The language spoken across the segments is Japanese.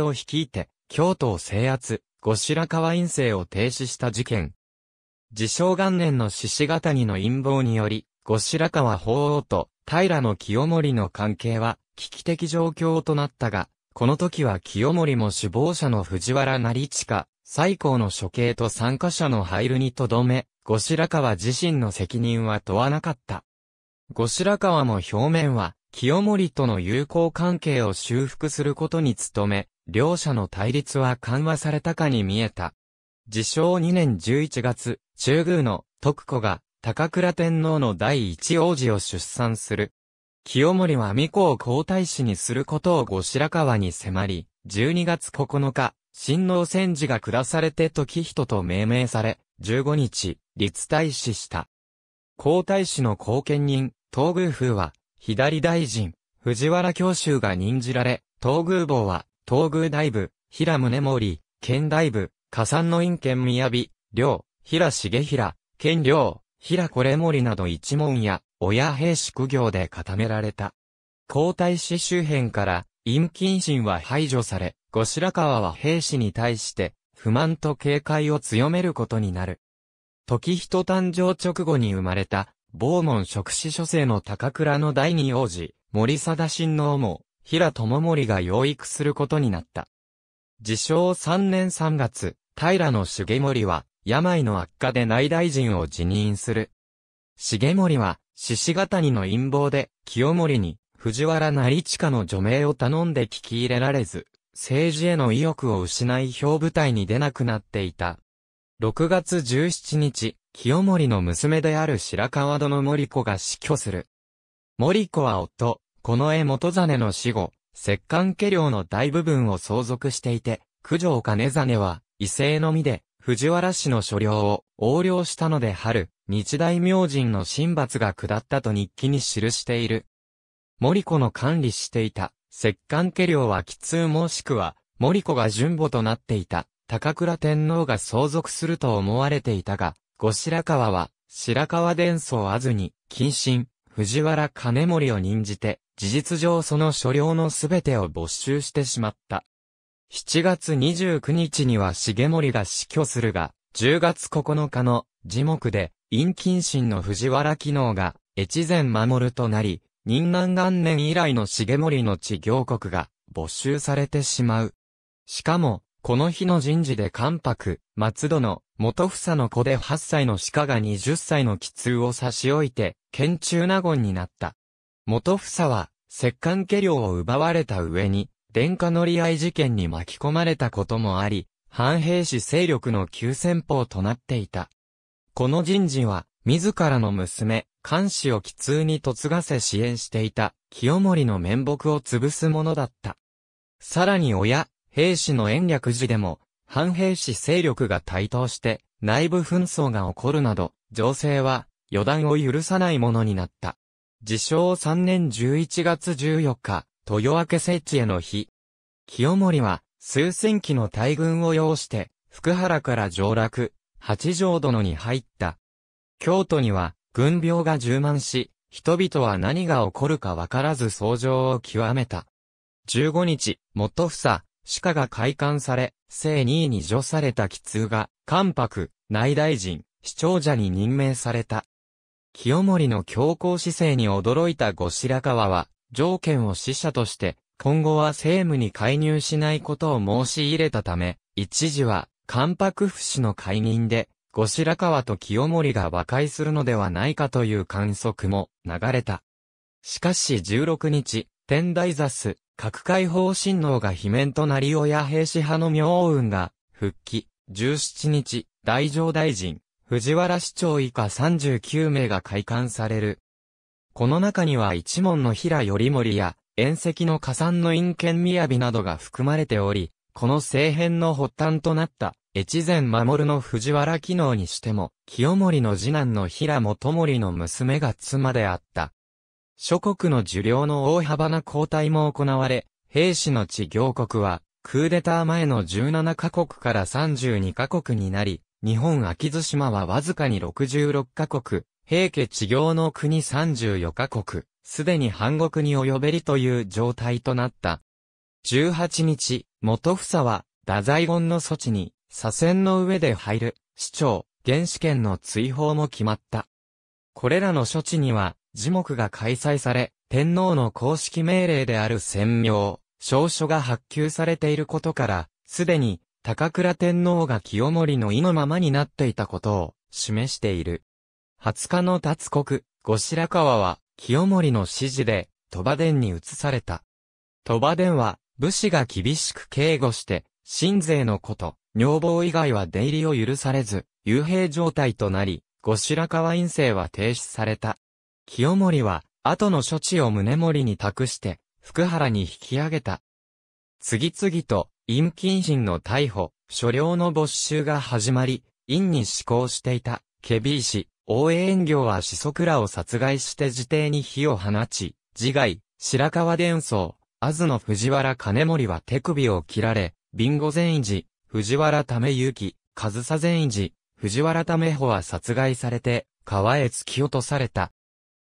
を率いて、京都を制圧、後白河院政を停止した事件。自称元年の獅子型にの陰謀により、後白河法皇と平清盛の関係は危機的状況となったが、この時は清盛も首謀者の藤原成親、最高の処刑と参加者の配慮にとどめ、後白河自身の責任は問わなかった。後白河も表面は清盛との友好関係を修復することに努め、両者の対立は緩和されたかに見えた。自称2年11月、中宮の徳子が高倉天皇の第一王子を出産する。清盛は御子を皇太子にすることを後白河に迫り、12月9日、新王戦時が下されて時人と命名され、15日、立大使した。皇太子の後見人、東宮風は、左大臣、藤原教衆が任じられ、東宮坊は、東宮大部、平宗盛、県大部、加山の院県宮城、領、平重平、県領、平これ森など一門や、親兵士苦行で固められた。皇太子周辺から、陰近心は排除され、後白河は兵士に対して、不満と警戒を強めることになる。時人誕生直後に生まれた、坊門職子書生の高倉の第二王子、森貞親王も、平智森が養育することになった。自称3年3月、平の重盛は、病の悪化で内大臣を辞任する。重盛は、獅子形谷の陰謀で、清盛に、藤原成親の除名を頼んで聞き入れられず、政治への意欲を失い表舞台に出なくなっていた。6月17日、清盛の娘である白川殿森子が死去する。森子は夫、この江元真の死後、摂関家領の大部分を相続していて、九条金真は、異性のみで、藤原氏の所領を横領したので春、日大明神の神罰が下ったと日記に記している。森子の管理していた、摂関家領は奇通もしくは、森子が順母となっていた。高倉天皇が相続すると思われていたが、後白河は、白河伝あ安に、近親、藤原兼盛を任じて、事実上その所領のすべてを没収してしまった。7月29日には重盛が死去するが、10月9日の樹木で、陰近親の藤原機能が、越前守となり、任南元年以来の重盛の地行国が没収されてしまう。しかも、この日の人事で関白、松戸の元房の子で8歳の鹿が20歳の奇痛を差し置いて、県中納言になった。元房は、摂関家領を奪われた上に、殿下乗り合い事件に巻き込まれたこともあり、反兵士勢力の急先鋒となっていた。この人事は、自らの娘、関氏を奇痛に嫁がせ支援していた、清盛の面目を潰すものだった。さらに親、兵士の延暦寺でも、反兵士勢力が台頭して、内部紛争が起こるなど、情勢は、予断を許さないものになった。自称3年11月14日、豊明聖地への日。清盛は、数千機の大軍を要して、福原から上洛、八条殿に入った。京都には、軍病が充満し、人々は何が起こるかわからず相乗を極めた。15日、元房、鹿が開館され、正二位に除された奇通が、関白、内大臣、市長者に任命された。清盛の強硬姿勢に驚いた後白河は、条件を使者として、今後は政務に介入しないことを申し入れたため、一時は、関白府市の解任で、後白河と清盛が和解するのではないかという観測も流れた。しかし16日、天台座す、各解放親王が罷免となり親兵士派の明雲が復帰。17日、大乗大臣、藤原市長以下39名が開館される。この中には一門の平頼盛や、縁石の加算の陰剣雅などが含まれており、この政変の発端となった、越前守の藤原機能にしても、清盛の次男の平元盛の娘が妻であった。諸国の受領の大幅な交代も行われ、兵士の地行国は、クーデター前の17カ国から32カ国になり、日本秋津島はわずかに66カ国、平家地行の国34カ国、すでに半国に及べりという状態となった。18日、元房は、太宰言の措置に、左遷の上で入る、市長、原始権の追放も決まった。これらの処置には、樹木が開催され、天皇の公式命令である専名、証書が発給されていることから、すでに、高倉天皇が清盛の意のままになっていたことを、示している。20日の達国、後白河は、清盛の指示で、鳥羽殿に移された。鳥羽殿は、武士が厳しく警護して、神勢のこと、女房以外は出入りを許されず、幽閉状態となり、後白河院政は停止された。清盛は、後の処置を宗盛に託して、福原に引き上げた。次々と、陰謹慎の逮捕、所領の没収が始まり、陰に施行していた、ケビー氏、応援業は子息らを殺害して自邸に火を放ち、自害、白川伝奏、あずの藤原金森は手首を切られ、ビンゴ善寺、藤原為之、上総善寺、藤原為穂は殺害されて、川へ突き落とされた。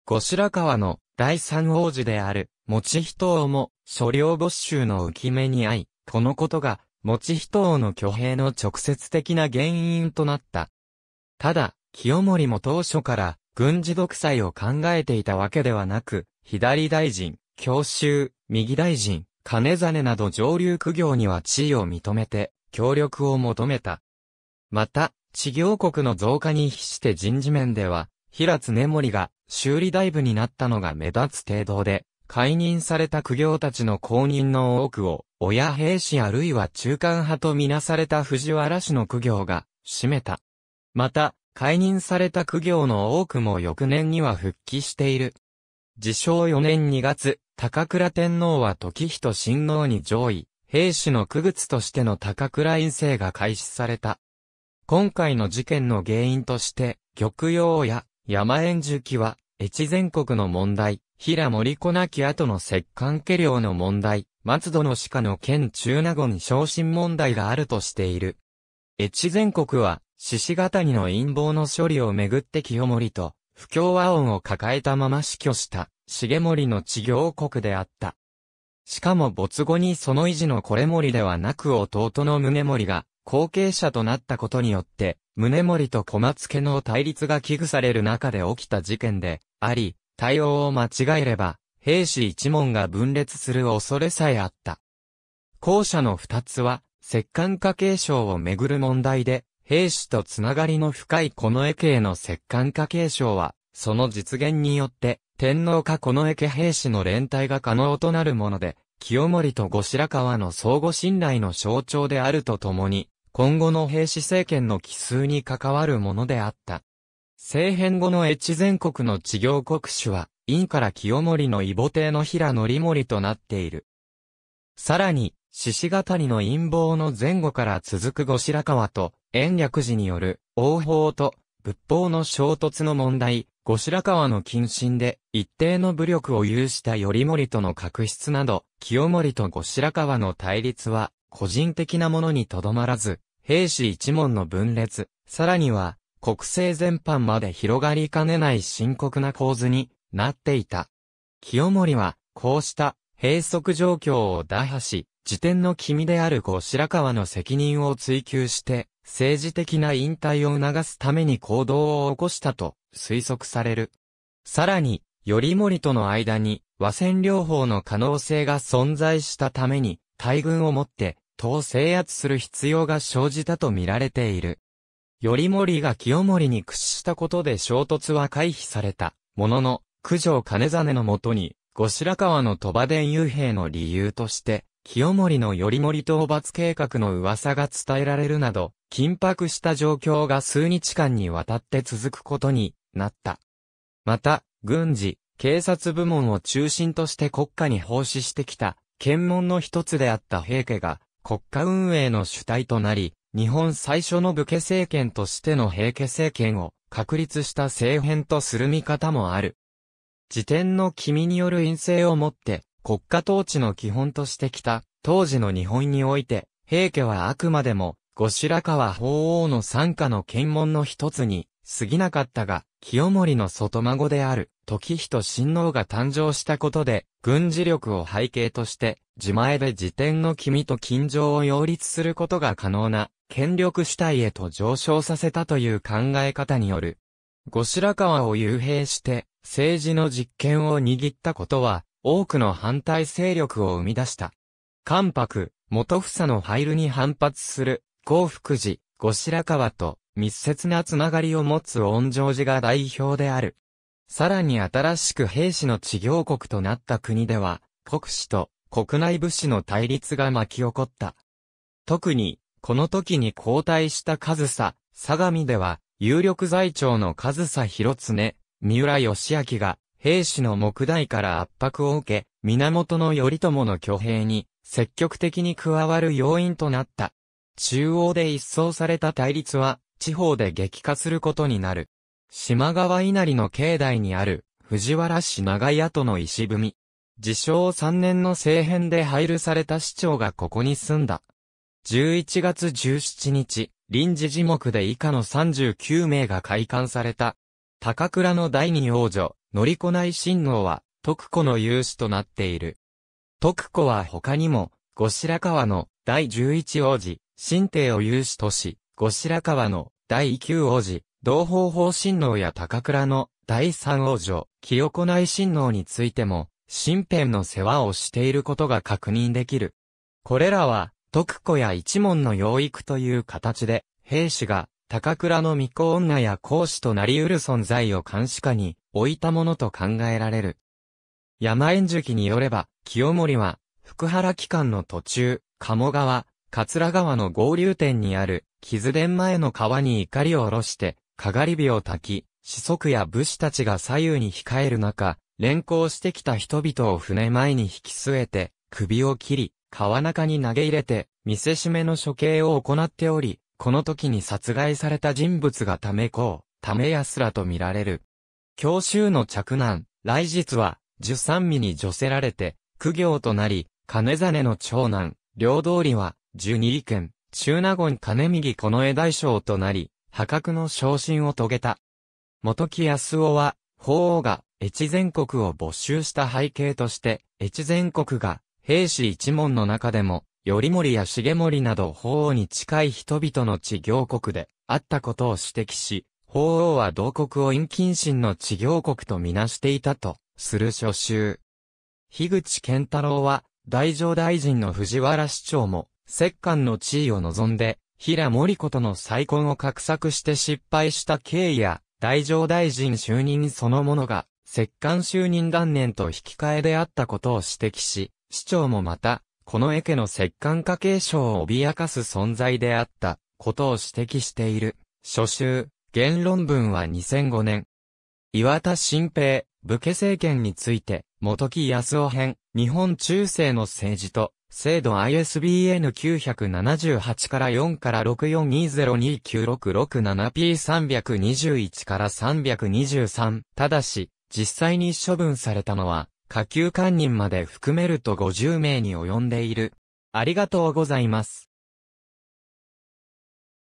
後白河の第三王子である、持人王も、所領没収の浮目に遭い、このことが、持人王の挙兵の直接的な原因となった。ただ、清盛も当初から、軍事独裁を考えていたわけではなく、左大臣、教習、右大臣、金真など上流苦行には地位を認めて、協力を求めた。また、地業国の増加に比して人事面では、平津根盛が修理大部になったのが目立つ程度で、解任された苦行たちの公認の多くを、親兵士あるいは中間派とみなされた藤原氏の苦行が、占めた。また、解任された苦行の多くも翌年には復帰している。自称4年2月、高倉天皇は時人親王に上位、兵士の区物としての高倉院政が開始された。今回の事件の原因として、玉葉や山円樹は、越前国の問題、平森子なき後の石管家領の問題、松戸の鹿の県中納言昇進問題があるとしている。越前国は、獅子谷の陰謀の処理をめぐって清盛と、不協和音を抱えたまま死去した、重盛の治療国であった。しかも没後にその維持のこれ森ではなく弟の宗盛が後継者となったことによって、宗盛と小松家の対立が危惧される中で起きた事件で、あり、対応を間違えれば、兵士一門が分裂する恐れさえあった。後者の二つは、摂関家継承をめぐる問題で、兵士とつながりの深いこの駅系の摂関家継承は、その実現によって、天皇かこの絵家兵士の連帯が可能となるもので、清盛と後白河の相互信頼の象徴であるとともに、今後の兵士政権の奇数に関わるものであった。政変後の越前国の治業国主は、院から清盛の異母帝の平則盛となっている。さらに、獅子語りの陰謀の前後から続く後白河と、延暦寺による、王法と、仏法の衝突の問題、後白河の謹慎で、一定の武力を有した頼盛との確執など、清盛と後白河の対立は、個人的なものにとどまらず、兵士一門の分裂、さらには、国政全般まで広がりかねない深刻な構図になっていた。清盛は、こうした閉塞状況を打破し、時点の君である後白河の責任を追求して、政治的な引退を促すために行動を起こしたと推測される。さらに、頼盛との間に和戦両方の可能性が存在したために、大軍をもってとを制圧する必要が生じたと見られている。頼盛が清盛に屈したことで衝突は回避された、ものの、九条金実のもとに、後白河の鳥羽伝遊兵の理由として、清盛の頼盛討伐計画の噂が伝えられるなど、緊迫した状況が数日間にわたって続くことになった。また、軍事、警察部門を中心として国家に奉仕してきた、検問の一つであった平家が、国家運営の主体となり、日本最初の武家政権としての平家政権を確立した政変とする見方もある。時点の君による陰性をもって国家統治の基本としてきた当時の日本において平家はあくまでも後白河法皇の参加の検問の一つに過ぎなかったが、清盛の外孫である、時人親王が誕生したことで、軍事力を背景として、自前で自転の君と近城を擁立することが可能な、権力主体へと上昇させたという考え方による。後白河を幽閉して、政治の実権を握ったことは、多くの反対勢力を生み出した。関白、元房の入るに反発する、幸福寺、後白河と、密接なつながりを持つ恩城寺が代表である。さらに新しく兵士の治療国となった国では、国士と国内武士の対立が巻き起こった。特に、この時に交代した上総、相模では、有力財長の上総広常、三浦義明が、兵士の木代から圧迫を受け、源頼朝の挙兵に、積極的に加わる要因となった。中央で一掃された対立は、地方で激化することになる。島川稲荷の境内にある、藤原市長屋との石踏み。自称3年の政変で配慮された市長がここに住んだ。11月17日、臨時地目で以下の39名が開館された。高倉の第二王女、乗りこない親王は、徳子の勇士となっている。徳子は他にも、後白河の第十一王子、新帝を勇士とし、後白河の第9王子、同方法親王や高倉の第3王女、清子内親王についても、身辺の世話をしていることが確認できる。これらは、徳子や一門の養育という形で、兵士が、高倉の巫女女や講師となり得る存在を監視下に置いたものと考えられる。山縁樹によれば、清盛は、福原機関の途中、鴨川、桂川の合流点にある、傷殿前の川に怒りを下ろして、かがり火を焚き、子息や武士たちが左右に控える中、連行してきた人々を船前に引き据えて、首を切り、川中に投げ入れて、見せしめの処刑を行っており、この時に殺害された人物がためこう、ためやすらと見られる。教習の着難、来日は、十三味に除せられて、苦行となり、金真の長男、両通りは、12位県、中納言金右この江大将となり、破格の昇進を遂げた。元木康夫は、法王が越前国を没収した背景として、越前国が兵士一門の中でも、頼盛や重盛など法王に近い人々の治行国であったことを指摘し、法王は同国を陰近神の治行国とみなしていたと、する書集。樋口健太郎は、大乗大臣の藤原市長も、摂関の地位を望んで、平森子との再婚を画策して失敗した経緯や、大乗大臣就任そのものが、摂関就任断念と引き換えであったことを指摘し、市長もまた、この絵家の摂関家継承を脅かす存在であったことを指摘している。初集、言論文は2005年。岩田新平、武家政権について、元木康夫編、日本中世の政治と制度 ISBN 978から4から6 4 2 0 2 9 6 6 7 p 3 2 1から323。ただし、実際に処分されたのは、下級官人まで含めると50名に及んでいる。ありがとうございます。